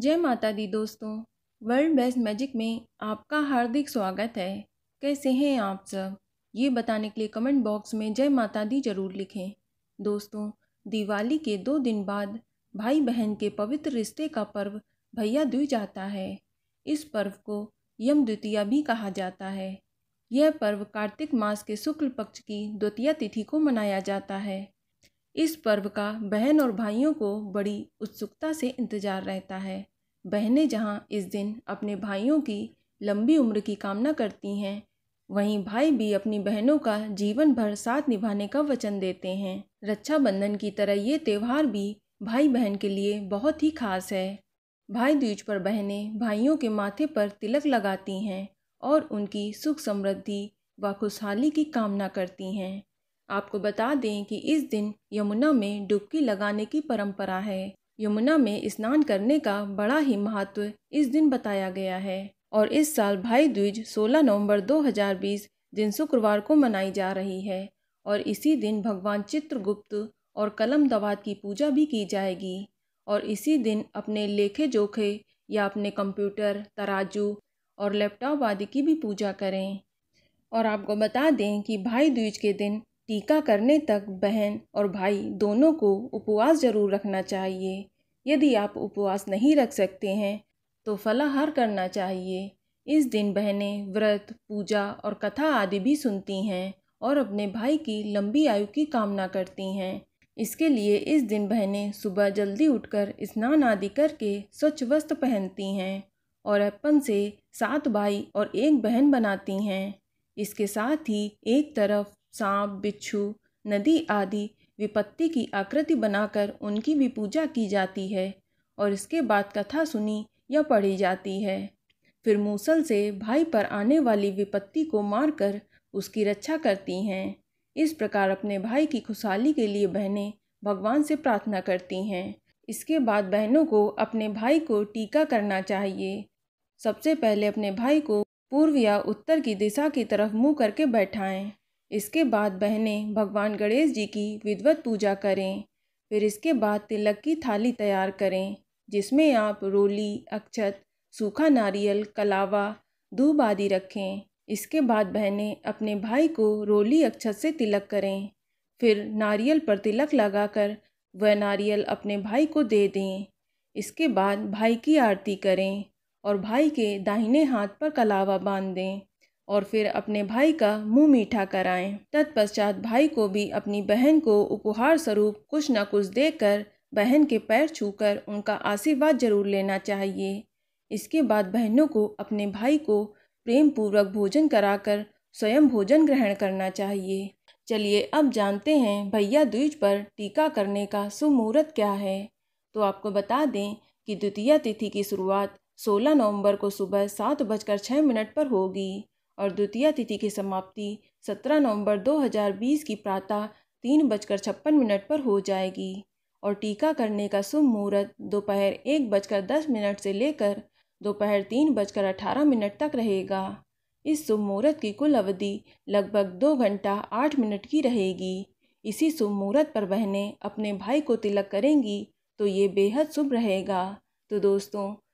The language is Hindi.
जय माता दी दोस्तों वर्ल्ड बेस्ट मैजिक में आपका हार्दिक स्वागत है कैसे हैं आप सब ये बताने के लिए कमेंट बॉक्स में जय माता दी जरूर लिखें दोस्तों दिवाली के दो दिन बाद भाई बहन के पवित्र रिश्ते का पर्व भैया द्विज आता है इस पर्व को यम द्वितीया भी कहा जाता है यह पर्व कार्तिक मास के शुक्ल पक्ष की द्वितीय तिथि को मनाया जाता है इस पर्व का बहन और भाइयों को बड़ी उत्सुकता से इंतजार रहता है बहनें जहाँ इस दिन अपने भाइयों की लंबी उम्र की कामना करती हैं वहीं भाई भी अपनी बहनों का जीवन भर साथ निभाने का वचन देते हैं रक्षाबंधन की तरह ये त्यौहार भी भाई बहन के लिए बहुत ही खास है भाई दूज पर बहनें भाइयों के माथे पर तिलक लगाती हैं और उनकी सुख समृद्धि व खुशहाली की कामना करती हैं आपको बता दें कि इस दिन यमुना में डुबकी लगाने की परंपरा है यमुना में स्नान करने का बड़ा ही महत्व इस दिन बताया गया है और इस साल भाई द्विज 16 नवंबर 2020 दिन शुक्रवार को मनाई जा रही है और इसी दिन भगवान चित्रगुप्त और कलम दवात की पूजा भी की जाएगी और इसी दिन अपने लेखे जोखे या अपने कंप्यूटर तराजू और लैपटॉप आदि की भी पूजा करें और आपको बता दें कि भाई द्विज के दिन टीका करने तक बहन और भाई दोनों को उपवास जरूर रखना चाहिए यदि आप उपवास नहीं रख सकते हैं तो फलाहार करना चाहिए इस दिन बहनें व्रत पूजा और कथा आदि भी सुनती हैं और अपने भाई की लंबी आयु की कामना करती हैं इसके लिए इस दिन बहनें सुबह जल्दी उठकर स्नान आदि करके स्वच्छ वस्त्र पहनती हैं और अपन से सात भाई और एक बहन बनाती हैं इसके साथ ही एक तरफ सांप बिच्छू नदी आदि विपत्ति की आकृति बनाकर उनकी भी पूजा की जाती है और इसके बाद कथा सुनी या पढ़ी जाती है फिर मूसल से भाई पर आने वाली विपत्ति को मारकर उसकी रक्षा करती हैं इस प्रकार अपने भाई की खुशहाली के लिए बहनें भगवान से प्रार्थना करती हैं इसके बाद बहनों को अपने भाई को टीका करना चाहिए सबसे पहले अपने भाई को पूर्व या उत्तर की दिशा की तरफ मुंह करके बैठाएं इसके बाद बहनें भगवान गणेश जी की विधिवत पूजा करें फिर इसके बाद तिलक की थाली तैयार करें जिसमें आप रोली अक्षत सूखा नारियल कलावा दूब आदि रखें इसके बाद बहनें अपने भाई को रोली अक्षत से तिलक करें फिर नारियल पर तिलक लगाकर वह नारियल अपने भाई को दे दें इसके बाद भाई की आरती करें और भाई के दाहिने हाथ पर कलावा बांध दें और फिर अपने भाई का मुंह मीठा कराएं तत्पश्चात भाई को भी अपनी बहन को उपहार स्वरूप कुछ न कुछ देकर बहन के पैर छूकर उनका आशीर्वाद जरूर लेना चाहिए इसके बाद बहनों को अपने भाई को प्रेम पूर्वक भोजन कराकर स्वयं भोजन ग्रहण करना चाहिए चलिए अब जानते हैं भैया द्विज पर टीका करने का सुमूर्त क्या है तो आपको बता दें कि द्वितीय तिथि की शुरुआत 16 नवंबर को सुबह सात बजकर छः मिनट पर होगी और द्वितीय तिथि की समाप्ति 17 नवंबर 2020 की प्रातः तीन बजकर छप्पन मिनट पर हो जाएगी और टीका करने का शुभ मुहूर्त दोपहर एक बजकर दस मिनट से लेकर दोपहर तीन बजकर अठारह मिनट तक रहेगा इस शुभ मुहूर्त की कुल अवधि लगभग दो घंटा आठ मिनट की रहेगी इसी शुभ मुहूर्त पर बहनें अपने भाई को तिलक करेंगी तो ये बेहद शुभ रहेगा तो दोस्तों